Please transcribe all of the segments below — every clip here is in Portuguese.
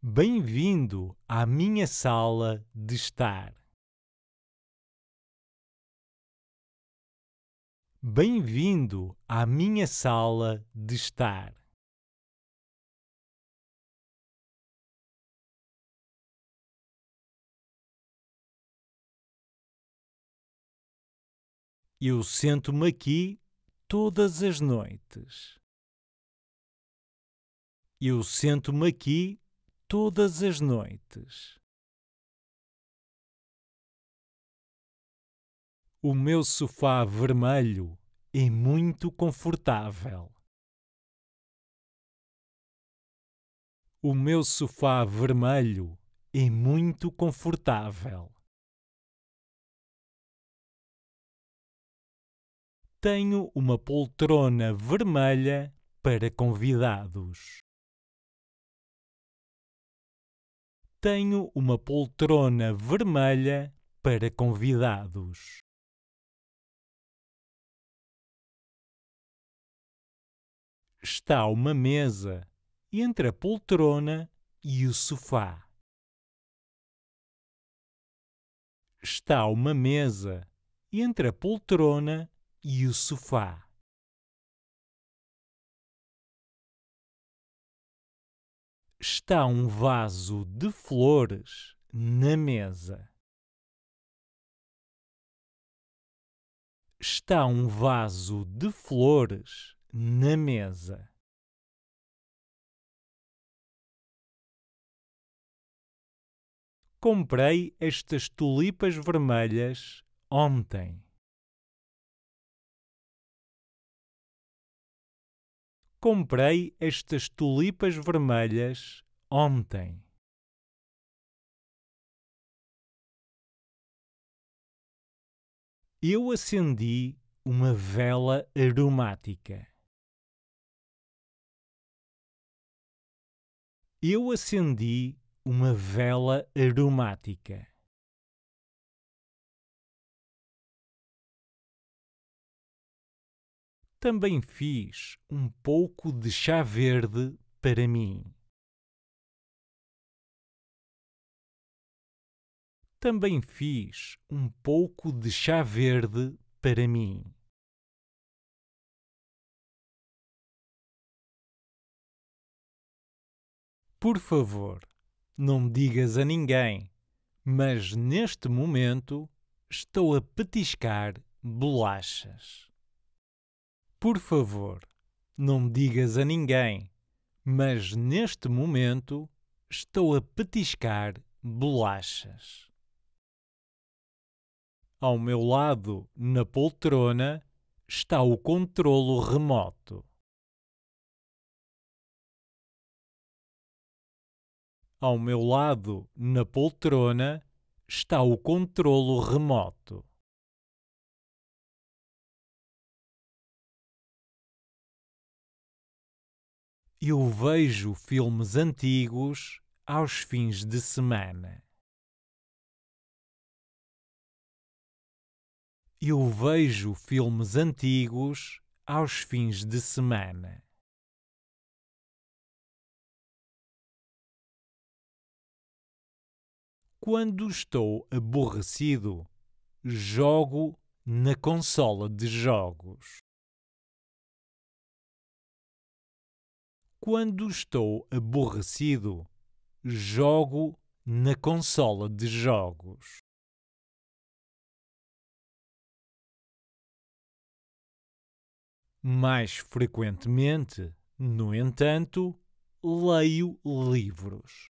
Bem-vindo à minha sala de estar. Bem-vindo à minha sala de estar. Eu sento-me aqui todas as noites. Eu sento-me aqui todas as noites. O meu sofá vermelho é muito confortável. O meu sofá vermelho é muito confortável. Tenho uma poltrona vermelha para convidados. tenho uma poltrona vermelha para convidados. Está uma mesa entre a poltrona e o sofá. Está uma mesa entre a poltrona e o sofá. está um vaso de flores na mesa. Está um vaso de flores na mesa. Comprei estas tulipas vermelhas ontem. Comprei estas tulipas vermelhas ontem. Eu acendi uma vela aromática. Eu acendi uma vela aromática. também fiz um pouco de chá verde para mim. Também fiz um pouco de chá verde para mim. Por favor, não me digas a ninguém, mas neste momento estou a petiscar bolachas. Por favor, não digas a ninguém, mas neste momento estou a petiscar bolachas. Ao meu lado, na poltrona, está o controlo remoto. Ao meu lado, na poltrona, está o controlo remoto. Eu vejo filmes antigos aos fins de semana. Eu vejo filmes antigos aos fins de semana. Quando estou aborrecido, jogo na consola de jogos. Quando estou aborrecido, jogo na consola de jogos. Mais frequentemente, no entanto, leio livros.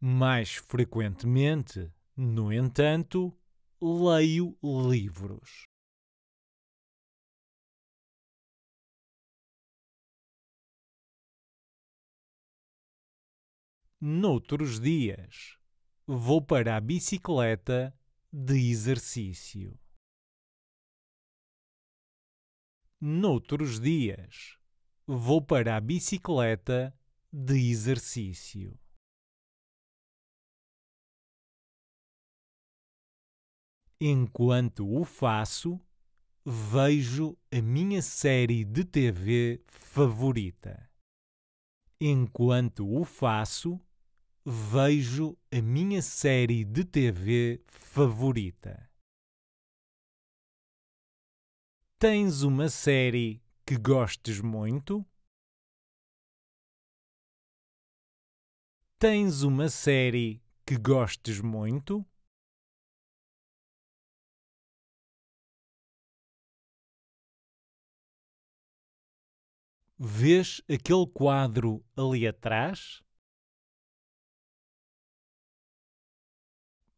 Mais frequentemente, no entanto, leio livros. noutros dias. Vou para a bicicleta de exercício. Noutros dias. Vou para a bicicleta de exercício. Enquanto o faço, vejo a minha série de TV favorita. Enquanto o faço, vejo a minha série de TV favorita? Tens uma série que gostes muito? Tens uma série que gostes muito? Vês aquele quadro ali atrás?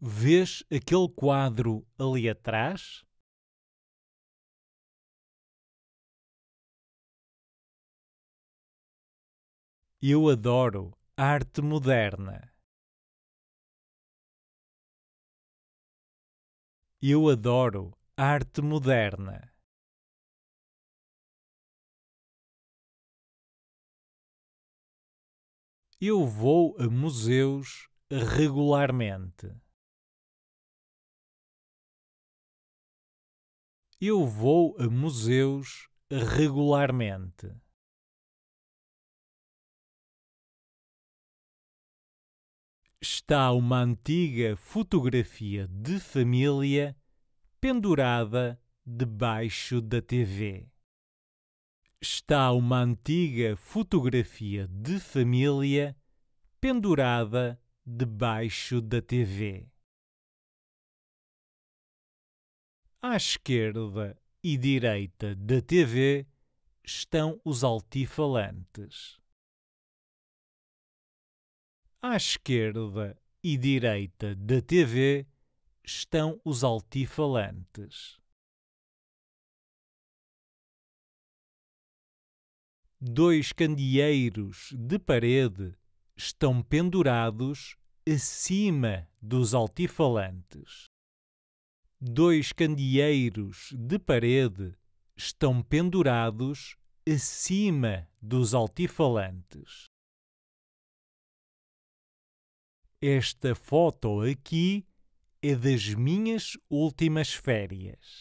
Vês aquele quadro ali atrás? Eu adoro arte moderna. Eu adoro arte moderna. Eu vou a museus regularmente. Eu vou a museus regularmente. Está uma antiga fotografia de família pendurada debaixo da TV. Está uma antiga fotografia de família pendurada debaixo da TV. À esquerda e direita da TV estão os altifalantes. À esquerda e direita da TV estão os altifalantes. Dois candeeiros de parede estão pendurados acima dos altifalantes dois candeeiros de parede estão pendurados acima dos altifalantes. Esta foto aqui é das minhas últimas férias.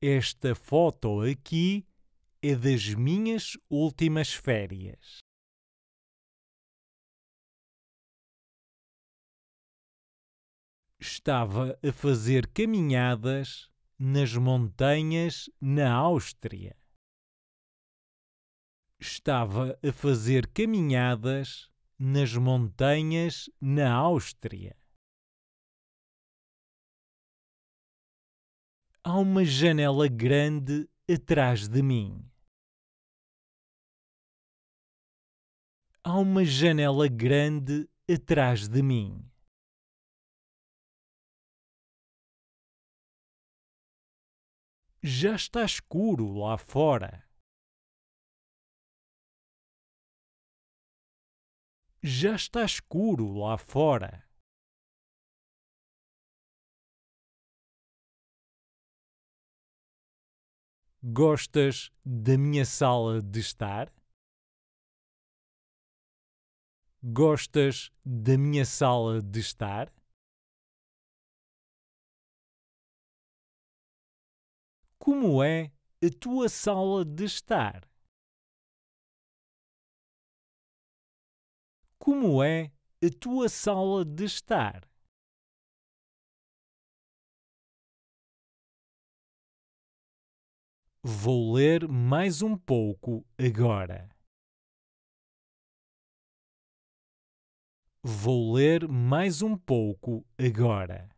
Esta foto aqui é das minhas últimas férias. estava a fazer caminhadas nas montanhas na Áustria. Estava a fazer caminhadas nas montanhas na Áustria. Há uma janela grande atrás de mim. Há uma janela grande atrás de mim. Já está escuro lá fora. Já está escuro lá fora. Gostas da minha sala de estar? Gostas da minha sala de estar? Como é a tua sala de estar? Como é a tua sala de estar? Vou ler mais um pouco agora. Vou ler mais um pouco agora.